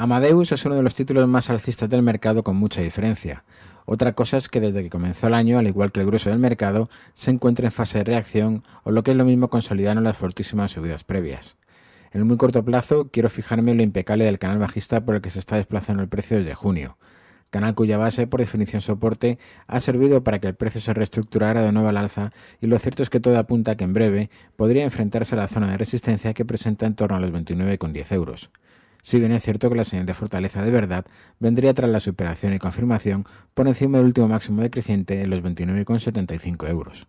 Amadeus es uno de los títulos más alcistas del mercado con mucha diferencia. Otra cosa es que desde que comenzó el año, al igual que el grueso del mercado, se encuentra en fase de reacción o lo que es lo mismo consolidando las fortísimas subidas previas. En muy corto plazo quiero fijarme en lo impecable del canal bajista por el que se está desplazando el precio desde junio, canal cuya base, por definición soporte, ha servido para que el precio se reestructurara de nuevo al alza y lo cierto es que todo apunta a que en breve podría enfrentarse a la zona de resistencia que presenta en torno a los 29,10 euros. Si bien es cierto que la señal de fortaleza de verdad vendría tras la superación y confirmación por encima del último máximo decreciente en los 29,75 euros.